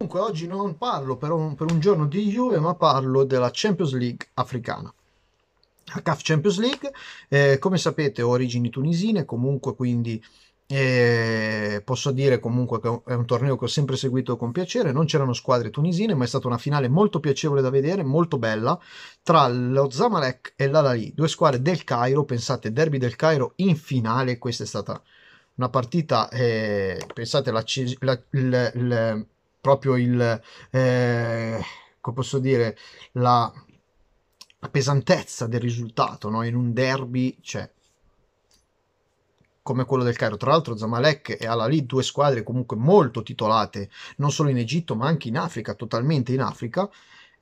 Comunque oggi non parlo per un, per un, giorno di Juve, ma parlo della Champions League africana. La CAF Champions League, eh, come sapete, ho origini tunisine, comunque quindi eh, posso dire comunque che è un torneo che ho sempre seguito con piacere. Non c'erano squadre tunisine, ma è stata una finale molto piacevole da vedere, molto bella, tra lo Zamalek e l'Alali, due squadre del Cairo, pensate, derby del Cairo in finale, questa è stata una partita, eh, pensate, la, la, la, la proprio il, eh, come posso dire, la, la pesantezza del risultato no? in un derby cioè, come quello del Cairo. Tra l'altro Zamalek e Alali due squadre comunque molto titolate, non solo in Egitto ma anche in Africa, totalmente in Africa.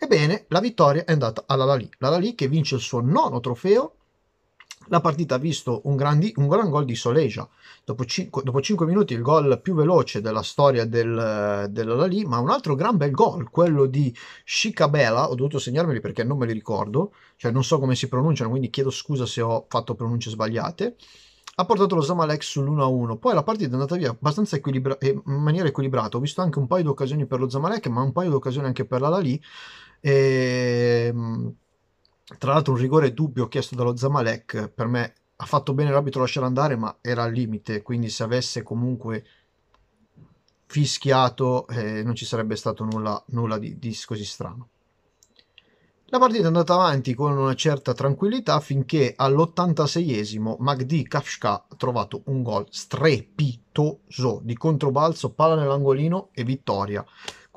Ebbene, la vittoria è andata all'Alali l'Alali che vince il suo nono trofeo la partita ha visto un, grandi, un gran gol di Soleja. Dopo 5, dopo 5, minuti il gol più veloce della storia del, dell'Alali, ma un altro gran bel gol, quello di Shikabela, ho dovuto segnarmeli perché non me li ricordo, cioè non so come si pronunciano, quindi chiedo scusa se ho fatto pronunce sbagliate ha portato lo Zamalek sull'1-1. Poi la partita è andata via abbastanza equilibra- eh, in maniera equilibrata. Ho visto anche un paio di occasioni per lo Zamalek, ma un paio di occasioni anche per l'Alali. Lali. E... Ehm, tra l'altro un rigore dubbio chiesto dallo Zamalek, per me ha fatto bene l'arbitro a lasciare andare, ma era al limite, quindi se avesse comunque fischiato eh, non ci sarebbe stato nulla, nulla di, di così strano. La partita è andata avanti con una certa tranquillità finché all'86esimo Magdi Kafka ha trovato un gol strepitoso di controbalzo, palla nell'angolino e vittoria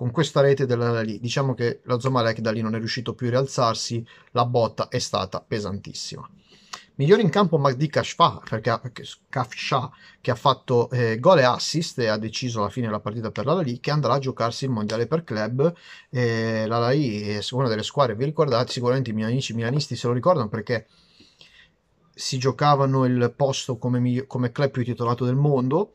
con questa rete della dell'Alali, diciamo che lo Zamalek da lì non è riuscito più a rialzarsi, la botta è stata pesantissima. Migliore in campo Magdi Kashfa, che ha fatto eh, gol e assist e ha deciso alla fine la partita per l'Alali, che andrà a giocarsi il mondiale per club. Eh, L'Alali è una delle squadre, vi ricordate, sicuramente i miei amici milanisti se lo ricordano perché si giocavano il posto come, come club più titolato del mondo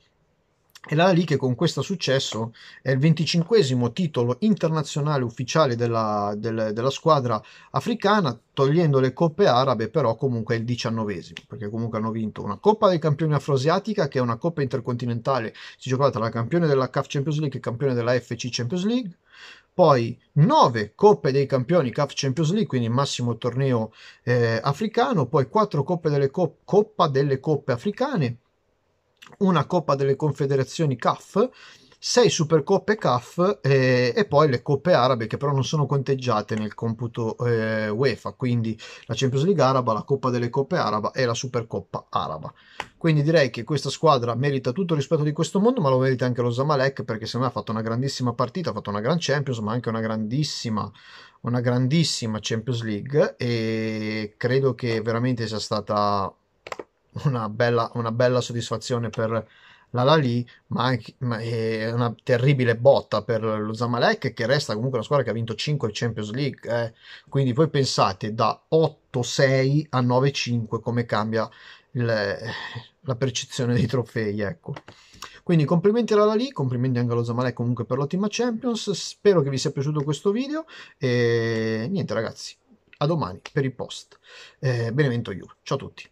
e la Lig con questo successo è il venticinquesimo titolo internazionale ufficiale della, del, della, squadra africana, togliendo le coppe arabe, però comunque è il diciannovesimo, perché comunque hanno vinto una Coppa dei Campioni Afroasiatica, che è una Coppa intercontinentale, si giocava tra campione della CAF Champions League e campione della FC Champions League, poi 9 coppe dei campioni CAF Champions League, quindi il massimo torneo eh, africano, poi 4 coppe delle, co- Coppa delle coppe africane, una Coppa delle Confederazioni CAF, 6 Supercoppe CAF eh, e poi le coppe arabe che però non sono conteggiate nel computo eh, UEFA, quindi la Champions League araba, la Coppa delle Coppe araba e la Supercoppa araba. Quindi direi che questa squadra merita tutto il rispetto di questo mondo, ma lo merita anche lo Zamalek perché secondo me ha fatto una grandissima partita, ha fatto una gran Champions, ma anche una grandissima, una grandissima Champions League e credo che veramente sia stata una bella, una bella soddisfazione per la Lali, ma, anche, ma è una terribile botta per lo Zamalek che resta comunque una squadra che ha vinto 5 Champions League, eh. quindi voi pensate da 8-6 a 9-5 come cambia le, la percezione dei trofei, ecco. Quindi complimenti alla Lali, complimenti anche allo Zamalek comunque per l'ottima Champions, spero che vi sia piaciuto questo video e niente ragazzi, a domani per i post. Eh, Benevento Juve, ciao a tutti.